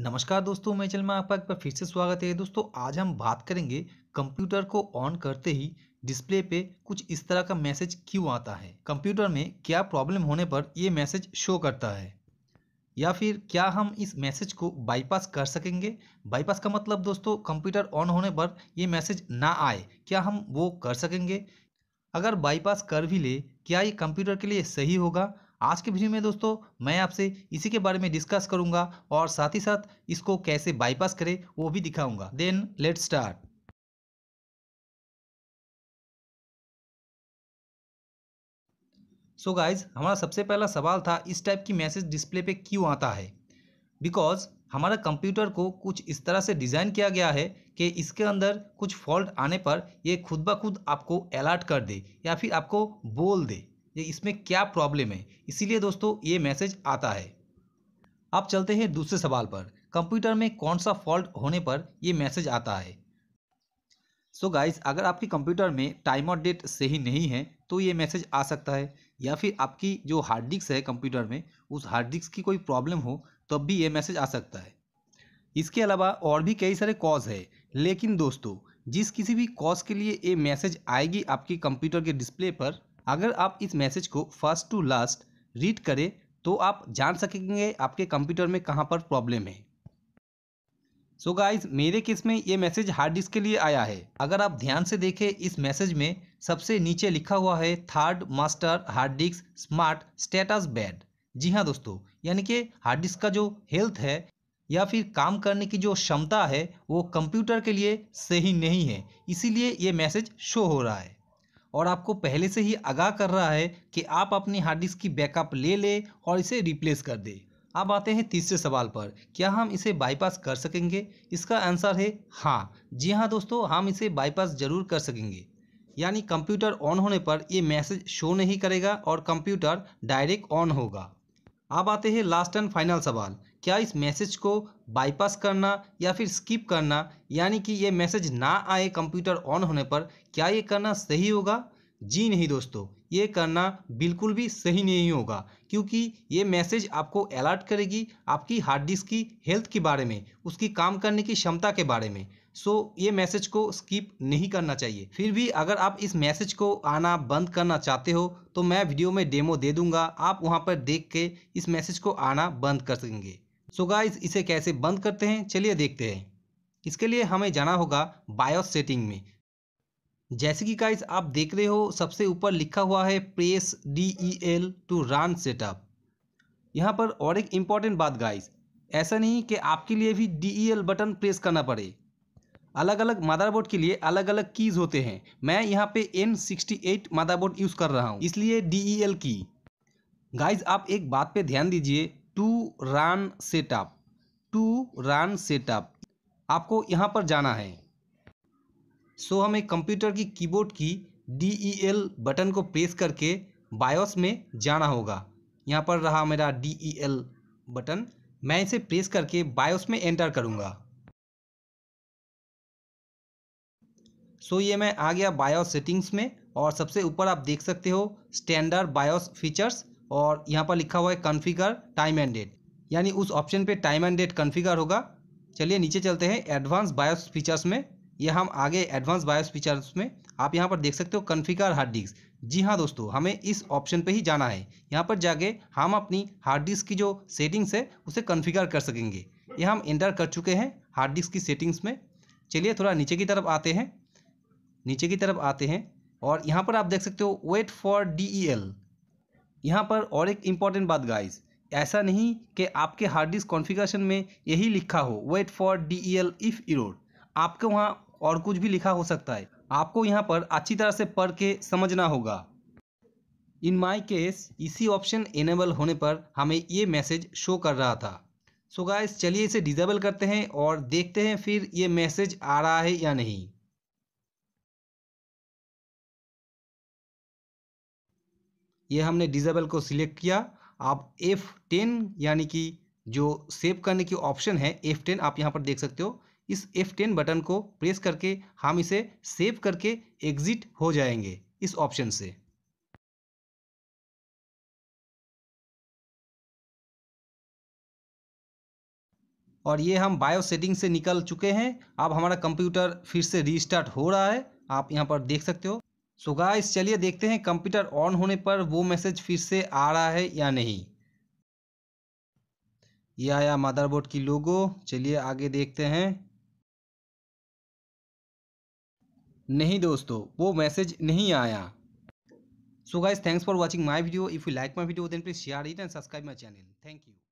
नमस्कार दोस्तों मैं चल में आपका एक बार फिर से स्वागत है दोस्तों आज हम बात करेंगे कंप्यूटर को ऑन करते ही डिस्प्ले पे कुछ इस तरह का मैसेज क्यों आता है कंप्यूटर में क्या प्रॉब्लम होने पर ये मैसेज शो करता है या फिर क्या हम इस मैसेज को बाईपास कर सकेंगे बाईपास का मतलब दोस्तों कंप्यूटर ऑन होने पर ये मैसेज ना आए क्या हम वो कर सकेंगे अगर बाईपास कर भी ले क्या ये कंप्यूटर के लिए सही होगा आज के वीडियो में दोस्तों मैं आपसे इसी के बारे में डिस्कस करूंगा और साथ ही साथ इसको कैसे बाईपास करें वो भी दिखाऊंगा then let start so guys हमारा सबसे पहला सवाल था इस टाइप की मैसेज डिस्प्ले पे क्यों आता है बिकॉज हमारा कंप्यूटर को कुछ इस तरह से डिज़ाइन किया गया है कि इसके अंदर कुछ फॉल्ट आने पर ये खुद ब खुद आपको अलर्ट कर दे या फिर आपको बोल दे ये इसमें क्या प्रॉब्लम है इसीलिए दोस्तों ये मैसेज आता है अब चलते हैं दूसरे सवाल पर कंप्यूटर में कौन सा फॉल्ट होने पर ये मैसेज आता है सो so गाइस अगर आपके कंप्यूटर में टाइम और डेट सही नहीं है तो ये मैसेज आ सकता है या फिर आपकी जो हार्ड डिस्क है कंप्यूटर में उस हार्ड डिस्क की कोई प्रॉब्लम हो तब तो भी ये मैसेज आ सकता है इसके अलावा और भी कई सारे कॉज है लेकिन दोस्तों जिस किसी भी कॉज के लिए ये मैसेज आएगी आपकी कंप्यूटर के डिस्प्ले पर अगर आप इस मैसेज को फर्स्ट टू लास्ट रीड करें तो आप जान सकेंगे आपके कंप्यूटर में कहाँ पर प्रॉब्लम है सो so गाइज मेरे केस में ये मैसेज हार्ड डिस्क के लिए आया है अगर आप ध्यान से देखें इस मैसेज में सबसे नीचे लिखा हुआ है third master hard disk smart status bad जी हाँ दोस्तों यानी कि हार्ड डिस्क का जो हेल्थ है या फिर काम करने की जो क्षमता है वो कंप्यूटर के लिए सही नहीं है इसीलिए ये मैसेज शो हो रहा है और आपको पहले से ही आगाह कर रहा है कि आप अपनी हार्ड डिस्क की बैकअप ले लें और इसे रिप्लेस कर दे अब आते हैं तीसरे सवाल पर क्या हम इसे बाईपास कर सकेंगे इसका आंसर है हाँ जी हाँ दोस्तों हम इसे बाईपास जरूर कर सकेंगे यानी कंप्यूटर ऑन होने पर ये मैसेज शो नहीं करेगा और कंप्यूटर डायरेक्ट ऑन होगा अब आते हैं लास्ट एंड फाइनल सवाल क्या इस मैसेज को बाईपास करना या फिर स्किप करना यानी कि ये मैसेज ना आए कंप्यूटर ऑन होने पर क्या ये करना सही होगा जी नहीं दोस्तों ये करना बिल्कुल भी सही नहीं होगा क्योंकि ये मैसेज आपको अलर्ट करेगी आपकी हार्ड डिस्क की हेल्थ के बारे में उसकी काम करने की क्षमता के बारे में सो so, ये मैसेज को स्किप नहीं करना चाहिए फिर भी अगर आप इस मैसेज को आना बंद करना चाहते हो तो मैं वीडियो में डेमो दे दूंगा आप वहाँ पर देख के इस मैसेज को आना बंद कर सकेंगे सो so गाइस इसे कैसे बंद करते हैं चलिए देखते हैं इसके लिए हमें जाना होगा बायोस सेटिंग में जैसे कि गाइस आप देख रहे हो सबसे ऊपर लिखा हुआ है press D E L to run setup यहाँ पर और एक इम्पॉर्टेंट बात गाइस ऐसा नहीं कि आपके लिए भी D E L button press करना पड़े अलग अलग मदरबोर्ड के लिए अलग अलग कीज होते हैं मैं यहाँ पे N sixty eight motherboard use कर रहा हूँ इसलिए डी ई एल की गाइज आप एक बात पे ध्यान दीजिए to run setup to run setup आपको यहाँ पर जाना है सो so, हमें कंप्यूटर की कीबोर्ड की डी ई एल बटन को प्रेस करके बायोस में जाना होगा यहाँ पर रहा मेरा डी ई एल बटन मैं इसे प्रेस करके बायोस में एंटर करूँगा सो so, ये मैं आ गया बायोस सेटिंग्स में और सबसे ऊपर आप देख सकते हो स्टैंडर्ड बायोस फीचर्स और यहाँ पर लिखा हुआ है कन्फिगर टाइम एंड डेट यानी उस ऑप्शन पे टाइम एंड डेट कन्फिगर होगा चलिए नीचे चलते हैं एडवांस बायोस फीचर्स में यह हम आगे एडवांस बायोस फीचर्स में आप यहाँ पर देख सकते हो कन्फिगर हार्ड डिस्क जी हाँ दोस्तों हमें इस ऑप्शन पे ही जाना है यहाँ पर जाके हम अपनी हार्ड डिस्क की जो सेटिंग्स है उसे कन्फिगर कर सकेंगे ये हम इंटर कर चुके हैं हार्ड डिस्क की सेटिंग्स में चलिए थोड़ा नीचे की तरफ आते हैं नीचे की तरफ आते हैं और यहाँ पर आप देख सकते हो wait for D E L यहाँ पर और एक इम्पॉर्टेंट बात गाइज ऐसा नहीं कि आपके हार्ड डिस्क कॉन्फ़िगरेशन में यही लिखा हो wait for D E L if error आपके वहाँ और कुछ भी लिखा हो सकता है आपको यहाँ पर अच्छी तरह से पढ़ के समझना होगा इन माई केस इसी ऑप्शन एनेबल होने पर हमें ये मैसेज शो कर रहा था सो so गाइस चलिए इसे डिजेबल करते हैं और देखते हैं फिर ये मैसेज आ रहा है या नहीं ये हमने डिजेबल को सिलेक्ट किया आप एफ टेन यानी कि जो सेव करने की ऑप्शन है एफ टेन आप यहाँ पर देख सकते हो इस एफ टेन बटन को प्रेस करके हम इसे सेव करके एग्जिट हो जाएंगे इस ऑप्शन से और ये हम बायो सेटिंग से निकल चुके हैं अब हमारा कंप्यूटर फिर से रीस्टार्ट हो रहा है आप यहाँ पर देख सकते हो सो गाइस चलिए देखते हैं कंप्यूटर ऑन होने पर वो मैसेज फिर से आ रहा है या नहीं यह आया मदरबोर्ड की लोगो चलिए आगे देखते हैं नहीं दोस्तों वो मैसेज नहीं आया so guys thanks for watching my video if you like my video then please share it and subscribe my channel thank you